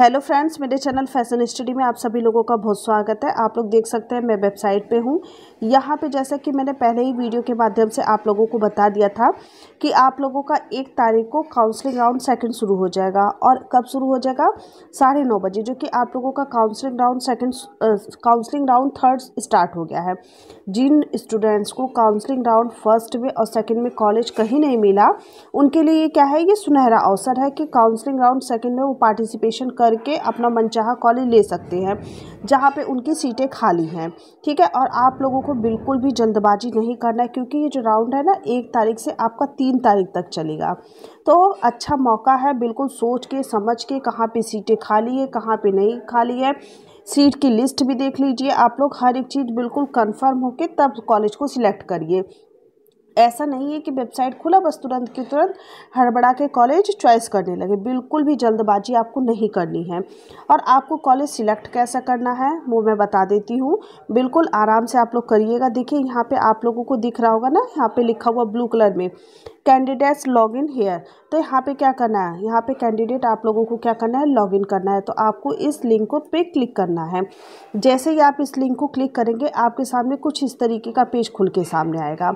hello friends मेरे channel fashion study में आप सभी लोगों का बहुत स्वागत है आप लोग देख सकते हैं मैं वेबसाइट पे हूँ यहाँ पे जैसा कि मैंने पहले ही वीडियो के माध्यम से आप लोगों को बता दिया था कि आप लोगों का एक तारीख को काउंसलिंग राउंड सेकंड शुरू हो जाएगा और कब शुरू हो जाएगा साढ़े नौ बजे जो कि आप लोगों का counselling round second counselling round third start हो गया है जिन स्टूडेंट्स को काउंसलिंग राउंड फर्स्ट में और सेकेंड में कॉलेज कहीं नहीं मिला उनके लिए क्या है ये सुनहरा अवसर है कि काउंसलिंग राउंड सेकेंड में वो पार्टिसिपेशन कर करके अपना मनचाहा कॉलेज ले सकते हैं जहाँ पे उनकी सीटें खाली हैं ठीक है और आप लोगों को बिल्कुल भी जल्दबाजी नहीं करना है क्योंकि ये जो राउंड है ना एक तारीख से आपका तीन तारीख तक चलेगा तो अच्छा मौका है बिल्कुल सोच के समझ के कहाँ पर सीटें खाली है कहाँ पर नहीं खाली है सीट की लिस्ट भी देख लीजिए आप लोग हर एक चीज़ बिल्कुल कंफर्म होकर तब कॉलेज को सिलेक्ट करिए ऐसा नहीं है कि वेबसाइट खुला बस तुरंत के तुरंत हड़बड़ा के कॉलेज चॉइस करने लगे बिल्कुल भी जल्दबाजी आपको नहीं करनी है और आपको कॉलेज सिलेक्ट कैसा करना है वो मैं बता देती हूँ बिल्कुल आराम से आप लोग करिएगा देखिए यहाँ पे आप लोगों को दिख रहा होगा ना यहाँ पे लिखा हुआ ब्लू कलर में कैंडिडेट्स लॉग इन हेयर तो यहाँ पे क्या करना है यहाँ पे कैंडिडेट आप लोगों को क्या करना है लॉग इन करना है तो आपको इस लिंक को पे क्लिक करना है जैसे ही आप इस लिंक को क्लिक करेंगे आपके सामने कुछ इस तरीके का पेज खुल के सामने आएगा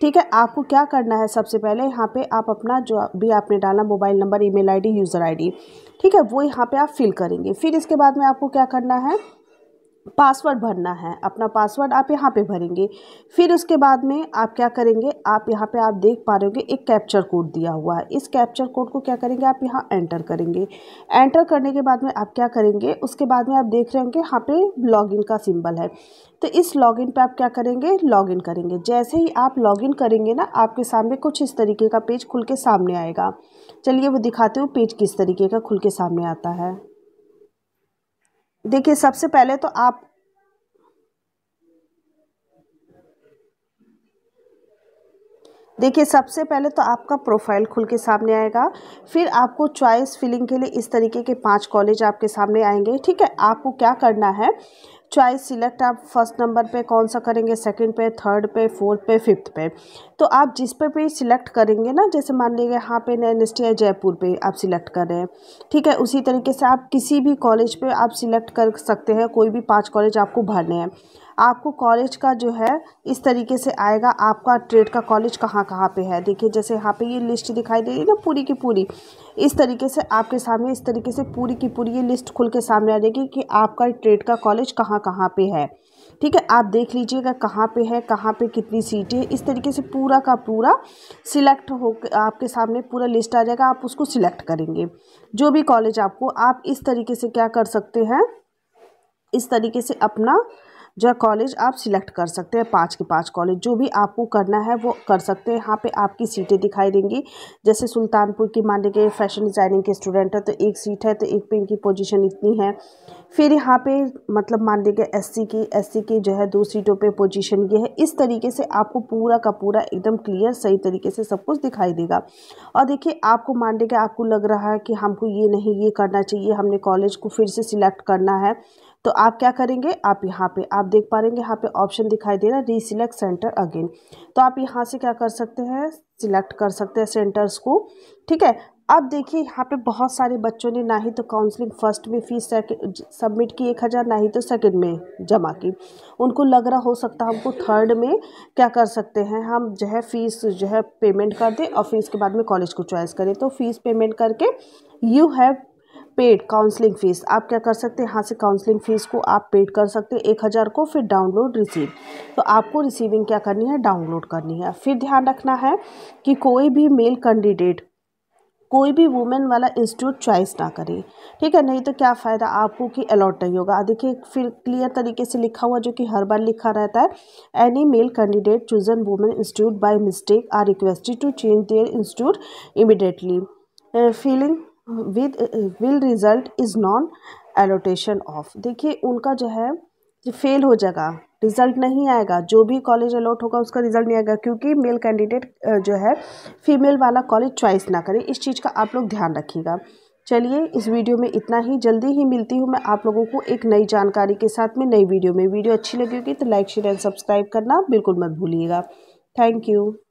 ठीक है आपको क्या करना है सबसे पहले यहाँ पे आप अपना जो भी आपने डाला mobile number email user ID ठीक है वो यहाँ पर आप फिल करेंगे फिर इसके बाद में आपको क्या करना है पासवर्ड भरना है अपना पासवर्ड आप यहाँ पे भरेंगे फिर उसके बाद में आप क्या करेंगे आप यहाँ पे आप देख पा रहे होंगे एक कैप्चर कोड दिया हुआ है इस कैप्चर कोड को क्या करेंगे आप यहाँ एंटर करेंगे एंटर करने के बाद में आप क्या करेंगे उसके बाद में आप देख रहे होंगे यहाँ पे लॉगिन का सिंबल है तो इस लॉगिन पर आप क्या करेंगे लॉगिन करेंगे जैसे ही आप लॉगिन करेंगे ना आपके सामने कुछ इस तरीके का पेज खुल के सामने आएगा चलिए वो दिखाते हो पेज किस तरीके का खुल के सामने आता है देखिए सबसे पहले तो आप देखिए सबसे पहले तो आपका प्रोफाइल खुल के सामने आएगा फिर आपको चॉइस फिलिंग के लिए इस तरीके के पांच कॉलेज आपके सामने आएंगे ठीक है आपको क्या करना है चॉइस सिलेक्ट आप फर्स्ट नंबर पे कौन सा करेंगे सेकंड पे थर्ड पे फोर्थ पे फिफ्थ पे तो आप जिस पे भी सिलेक्ट करेंगे ना जैसे मान लीजिए यहाँ पे एन एस जयपुर पे आप सिलेक्ट कर रहे हैं ठीक है उसी तरीके से आप किसी भी कॉलेज पे आप सिलेक्ट कर सकते हैं कोई भी पाँच कॉलेज आपको भरने हैं आपको कॉलेज का जो है इस तरीके से आएगा आपका ट्रेड का कॉलेज कहाँ कहाँ पे है देखिए जैसे यहाँ पे ये लिस्ट दिखाई दे रही है ना पूरी की पूरी इस तरीके से आपके सामने इस तरीके से पूरी की पूरी ये लिस्ट खुल के सामने आ जाएगी कि आपका ट्रेड का कॉलेज कहाँ कहाँ पर है ठीक है आप देख लीजिएगा कहाँ पे है कहाँ पे कितनी सीटें इस तरीके से पूरा का पूरा सिलेक्ट हो आपके सामने पूरा लिस्ट आ जाएगा आप उसको सिलेक्ट करेंगे जो भी कॉलेज आपको आप इस तरीके से क्या कर सकते हैं इस तरीके से अपना जो कॉलेज आप सिलेक्ट कर सकते हैं पाँच के पाँच कॉलेज जो भी आपको करना है वो कर सकते हैं यहाँ पे आपकी सीटें दिखाई देंगी जैसे सुल्तानपुर की मान लीजिए फैशन डिज़ाइनिंग के स्टूडेंट तो है तो एक सीट है तो एक पे इनकी पोजीशन इतनी है फिर यहाँ पे मतलब मान लीजिए एस की एस की जो है दो सीटों पर पोजिशन ये है इस तरीके से आपको पूरा का पूरा एकदम क्लियर सही तरीके से सब कुछ दिखाई देगा और देखिए आपको मान लीजिए आपको लग रहा है कि हमको ये नहीं ये करना चाहिए हमने कॉलेज को फिर से सिलेक्ट करना है तो आप क्या करेंगे आप यहाँ पे आप देख पा रहेंगे यहाँ पे ऑप्शन दिखाई दे रहा है रीसिलेक्ट सेंटर अगेन तो आप यहाँ से क्या कर सकते हैं सिलेक्ट कर सकते हैं सेंटर्स को ठीक है अब देखिए यहाँ पे बहुत सारे बच्चों ने ना ही तो काउंसलिंग फर्स्ट में फीस सबमिट की एक हज़ार ना ही तो सेकंड में जमा की उनको लग रहा हो सकता है हमको थर्ड में क्या कर सकते हैं हम जो है फ़ीस जो है पेमेंट कर दें और फीस के बाद में कॉलेज को चॉइस करें तो फीस पेमेंट करके you have paid counselling fees आप क्या कर सकते हैं यहाँ से काउंसलिंग फ़ीस को आप पेड कर सकते हैं एक हज़ार को फिर डाउनलोड रिसीव तो आपको रिसीविंग क्या करनी है डाउनलोड करनी है फिर ध्यान रखना है कि कोई भी मेल कैंडिडेट कोई भी वुमेन वाला इंस्टीट्यूट चॉइस ना करे ठीक है नहीं तो क्या फ़ायदा आपको कि अलॉट नहीं होगा देखिए फिर क्लियर तरीके से लिखा हुआ जो कि हर बार लिखा रहता है any male candidate chosen women institute by mistake are requested to change their institute immediately failing with will result is non allotment of देखिए उनका जो है फेल हो जाएगा रिजल्ट नहीं आएगा जो भी कॉलेज अलॉट होगा उसका रिजल्ट नहीं आएगा क्योंकि मेल कैंडिडेट uh, जो है फीमेल वाला कॉलेज चॉइस ना करें इस चीज़ का आप लोग ध्यान रखिएगा चलिए इस वीडियो में इतना ही जल्दी ही मिलती हूँ मैं आप लोगों को एक नई जानकारी के साथ में नई वीडियो में वीडियो अच्छी लगेगी तो लाइक शेयर एंड सब्सक्राइब करना बिल्कुल मत भूलिएगा थैंक यू